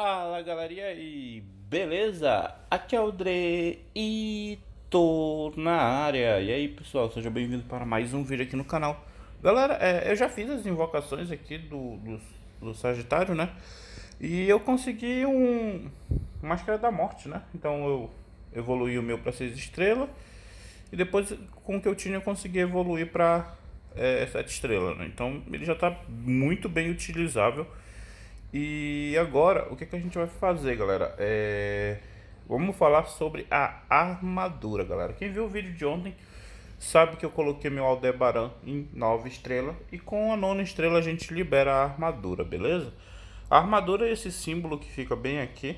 Fala galerinha aí, beleza? Aqui é o Dre e tô na área. E aí pessoal, seja bem-vindo para mais um vídeo aqui no canal. Galera, é, eu já fiz as invocações aqui do, do, do, Sagitário, né? E eu consegui um Máscara da Morte, né? Então eu evoluí o meu para 6 estrelas. E depois com o que eu tinha eu consegui evoluir para é, 7 estrelas, né? Então ele já tá muito bem utilizável. E agora, o que, é que a gente vai fazer, galera? É... Vamos falar sobre a armadura, galera. Quem viu o vídeo de ontem sabe que eu coloquei meu Aldebaran em 9 estrelas. E com a nona estrela a gente libera a armadura, beleza? A armadura é esse símbolo que fica bem aqui.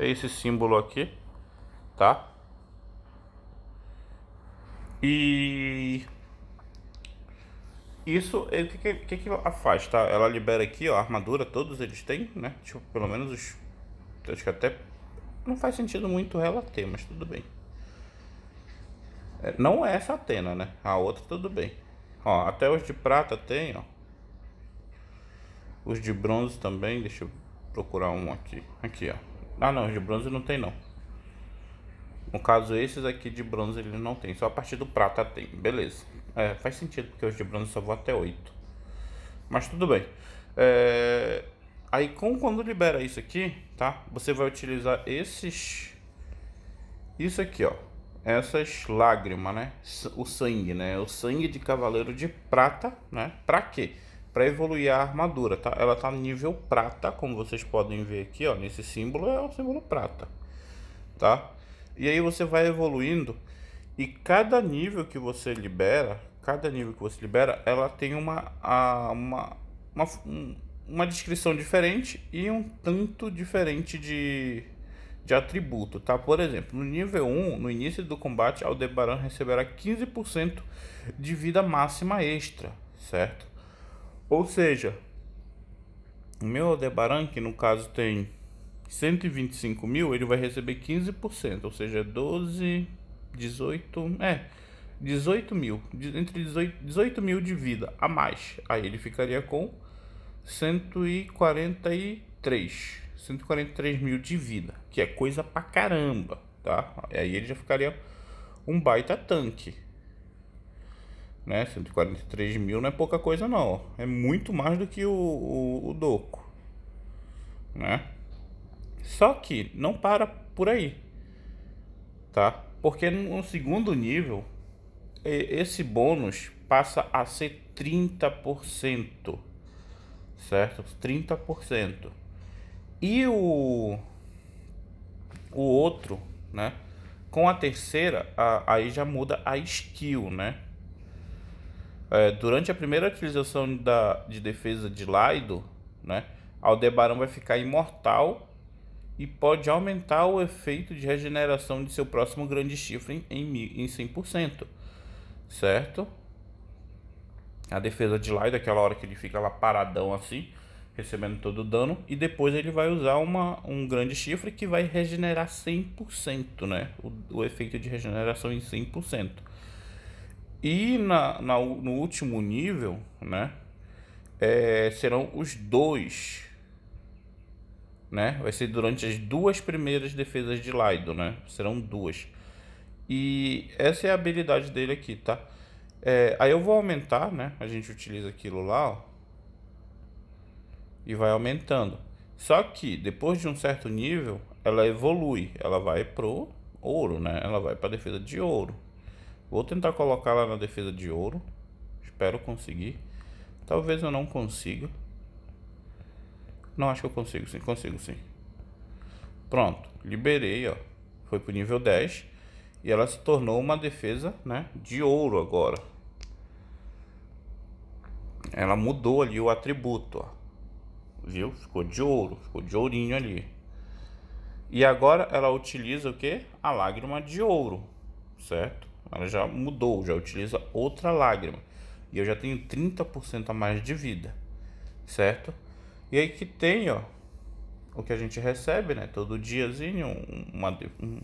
É esse símbolo aqui, tá? E isso, o que, que, que ela faz, tá? Ela libera aqui, ó, a armadura, todos eles têm, né? Tipo, pelo menos os... Acho que até... Não faz sentido muito ela ter, mas tudo bem. É, não é essa Atena, né? A outra tudo bem. Ó, até os de prata tem, ó. Os de bronze também, deixa eu procurar um aqui. Aqui, ó. Ah, não, os de bronze não tem, não. No caso, esses aqui de bronze ele não tem, só a partir do prata tem. Beleza. É, faz sentido, porque hoje de bronze só vou até 8. Mas tudo bem. É... Aí com, quando libera isso aqui, tá? Você vai utilizar esses... Isso aqui, ó. Essas lágrimas, né? O sangue, né? O sangue de cavaleiro de prata, né? Pra quê? Pra evoluir a armadura, tá? Ela tá nível prata, como vocês podem ver aqui, ó. Nesse símbolo é o símbolo prata, tá? E aí você vai evoluindo e cada nível que você libera, cada nível que você libera, ela tem uma, uma, uma, uma descrição diferente e um tanto diferente de, de atributo, tá? Por exemplo, no nível 1, no início do combate, Aldebaran receberá 15% de vida máxima extra, certo? Ou seja, o meu Aldebaran, que no caso tem 125 mil, ele vai receber 15%, ou seja, 12 é 18. É. 18 mil. Entre 18, 18 mil de vida a mais. Aí ele ficaria com 143. 143 mil de vida. Que é coisa pra caramba. Tá? Aí ele já ficaria um baita tanque. Né? 143 mil não é pouca coisa não. É muito mais do que o, o, o Doco. Né? Só que não para por aí. Tá? Porque no segundo nível, esse bônus passa a ser 30%, certo? 30%. E o, o outro, né? Com a terceira, a, aí já muda a skill, né? É, durante a primeira utilização da, de defesa de Laido, né? Aldebaran vai ficar imortal e pode aumentar o efeito de regeneração de seu próximo grande chifre em, em 100%, certo? A defesa de Lai, daquela hora que ele fica lá paradão assim, recebendo todo o dano, e depois ele vai usar uma, um grande chifre que vai regenerar 100%, né? O, o efeito de regeneração em 100%. E na, na, no último nível, né? É, serão os dois né? Vai ser durante as duas primeiras defesas de Laido, né? Serão duas. E essa é a habilidade dele aqui, tá? É, aí eu vou aumentar, né? A gente utiliza aquilo lá, ó. E vai aumentando. Só que, depois de um certo nível, ela evolui. Ela vai pro ouro, né? Ela vai pra defesa de ouro. Vou tentar colocar ela na defesa de ouro. Espero conseguir. Talvez eu não consiga. Não, acho que eu consigo sim, consigo sim. Pronto, liberei, ó. Foi pro nível 10. E ela se tornou uma defesa, né, de ouro agora. Ela mudou ali o atributo, ó. Viu? Ficou de ouro, ficou de ourinho ali. E agora ela utiliza o que? A lágrima de ouro, certo? Ela já mudou, já utiliza outra lágrima. E eu já tenho 30% a mais de vida, certo? E aí que tem, ó, o que a gente recebe, né? Todo diazinho, uma, um,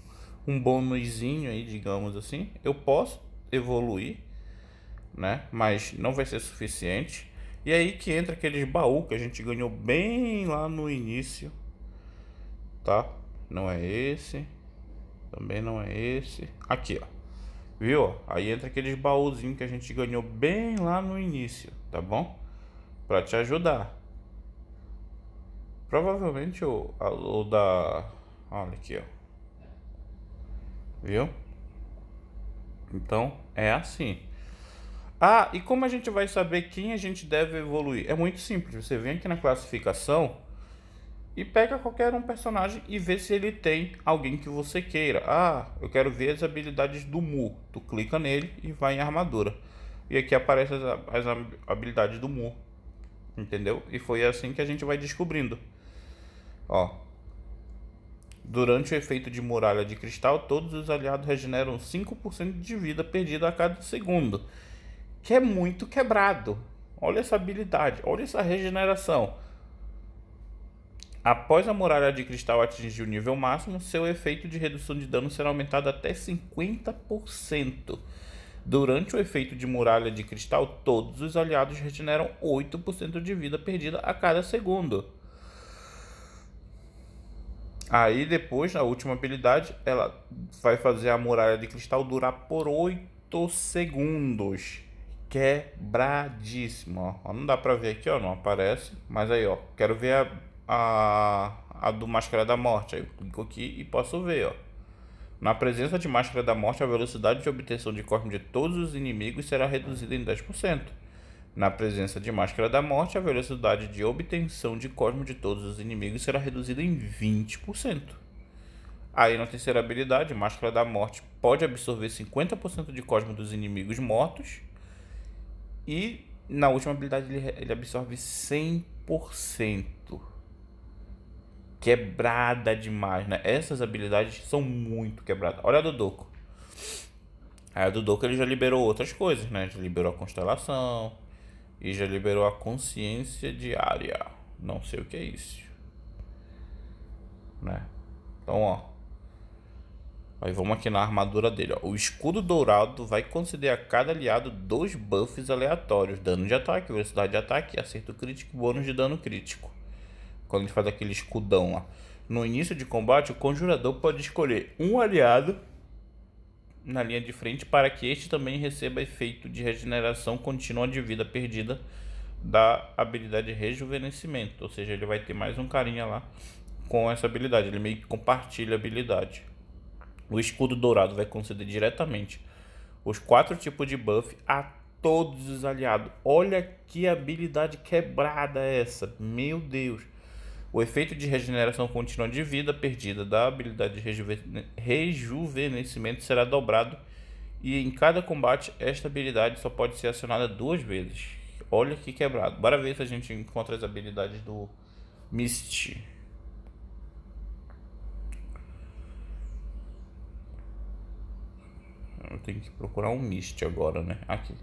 um bônusinho aí, digamos assim. Eu posso evoluir, né? Mas não vai ser suficiente. E aí que entra aqueles baú que a gente ganhou bem lá no início, tá? Não é esse, também não é esse. Aqui, ó. Viu? Aí entra aqueles baúzinhos que a gente ganhou bem lá no início, tá bom? Pra te ajudar. Provavelmente o, a, o da. Olha aqui, ó. Viu? Então, é assim. Ah, e como a gente vai saber quem a gente deve evoluir? É muito simples. Você vem aqui na classificação e pega qualquer um personagem e vê se ele tem alguém que você queira. Ah, eu quero ver as habilidades do Mu. Tu clica nele e vai em armadura. E aqui aparece as, as habilidades do Mu. Entendeu? E foi assim que a gente vai descobrindo. Ó. Durante o efeito de muralha de cristal, todos os aliados regeneram 5% de vida perdida a cada segundo. Que é muito quebrado. Olha essa habilidade, olha essa regeneração. Após a muralha de cristal atingir o nível máximo, seu efeito de redução de dano será aumentado até 50%. Durante o efeito de muralha de cristal, todos os aliados regeneram 8% de vida perdida a cada segundo. Aí depois, na última habilidade, ela vai fazer a muralha de cristal durar por 8 segundos. Quebradíssimo, ó. Não dá pra ver aqui, ó, não aparece. Mas aí, ó, quero ver a, a, a do Máscara da Morte. Aí eu clico aqui e posso ver, ó. Na presença de Máscara da Morte, a velocidade de obtenção de corpo de todos os inimigos será reduzida em 10%. Na presença de Máscara da Morte, a velocidade de obtenção de Cosmo de todos os inimigos será reduzida em 20%. Aí na terceira habilidade, Máscara da Morte pode absorver 50% de Cosmo dos inimigos mortos. E na última habilidade ele, absorve 100%. Quebrada demais, né? Essas habilidades são muito quebradas. Olha a do Doku. Aí a do Doku ele já liberou outras coisas, né? Já liberou a constelação e já liberou a consciência diária. Não sei o que é isso. Né? Então, ó. Aí vamos aqui na armadura dele, ó. O escudo dourado vai conceder a cada aliado dois buffs aleatórios. Dano de ataque, velocidade de ataque, acerto crítico e bônus de dano crítico. Quando ele faz aquele escudão lá. No início de combate, o conjurador pode escolher um aliado na linha de frente para que este também receba efeito de regeneração contínua de vida perdida da habilidade rejuvenescimento, ou seja, ele vai ter mais um carinha lá com essa habilidade, ele meio que compartilha a habilidade. O escudo dourado vai conceder diretamente os quatro tipos de buff a todos os aliados. Olha que habilidade quebrada é essa, meu Deus o efeito de regeneração contínua de vida perdida da habilidade de rejuvenescimento será dobrado e em cada combate esta habilidade só pode ser acionada duas vezes. Olha que quebrado. Bora ver se a gente encontra as habilidades do Mist. Eu tenho que procurar um Mist agora, né? Aqui.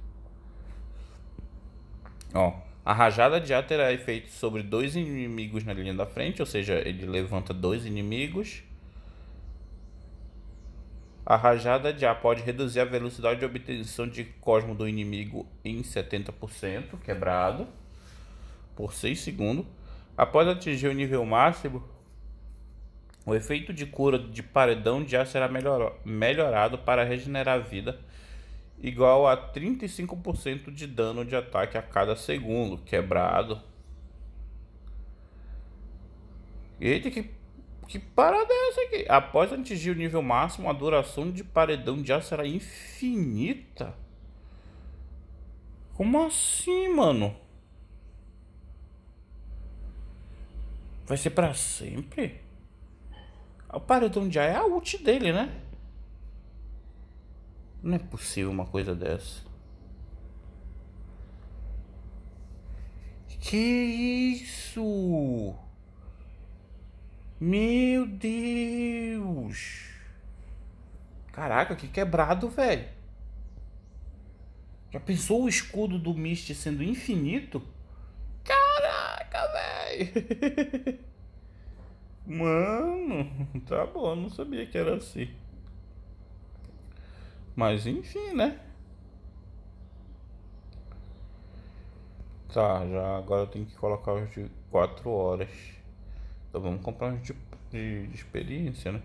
Ó. A rajada de já terá efeito é sobre dois inimigos na linha da frente, ou seja, ele levanta dois inimigos. A rajada de já pode reduzir a velocidade de obtenção de cosmo do inimigo em 70%, quebrado, por 6 segundos. Após atingir o nível máximo, o efeito de cura de paredão de já será melhor, melhorado para regenerar a vida igual a 35% de dano de ataque a cada segundo quebrado. Eita, que, que parada é essa aqui? Após atingir o nível máximo, a duração de paredão de será infinita. Como assim, mano? Vai ser pra sempre? O paredão de ar é a ult dele, né? Não é possível uma coisa dessa. Que isso? Meu Deus! Caraca, que quebrado, velho. Já pensou o escudo do Mist sendo infinito? Caraca, velho! Mano, tá bom, não sabia que era assim. Mas enfim, né? Tá, já agora eu tenho que colocar os de 4 horas. Então vamos comprar uns de, de, de experiência, né?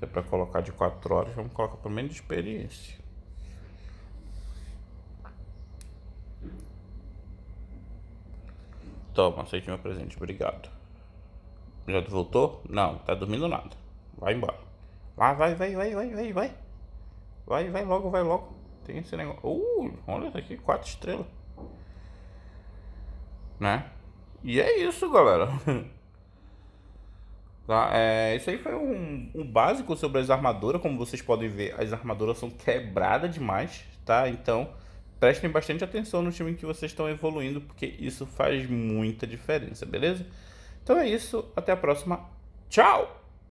Se é pra colocar de 4 horas, vamos colocar pelo menos de experiência. Toma, aceite meu presente, obrigado. Já voltou? Não, tá dormindo nada. Vai embora. Vai, vai, vai, vai, vai, vai, vai. Vai, vai logo, vai logo. Tem esse negócio. Uh, olha isso aqui, quatro estrelas. Né? E é isso, galera. Tá, é, isso aí foi um, um, básico sobre as armaduras. Como vocês podem ver, as armaduras são quebradas demais, tá? Então, prestem bastante atenção no time que vocês estão evoluindo, porque isso faz muita diferença, beleza? Então é isso, até a próxima. Tchau!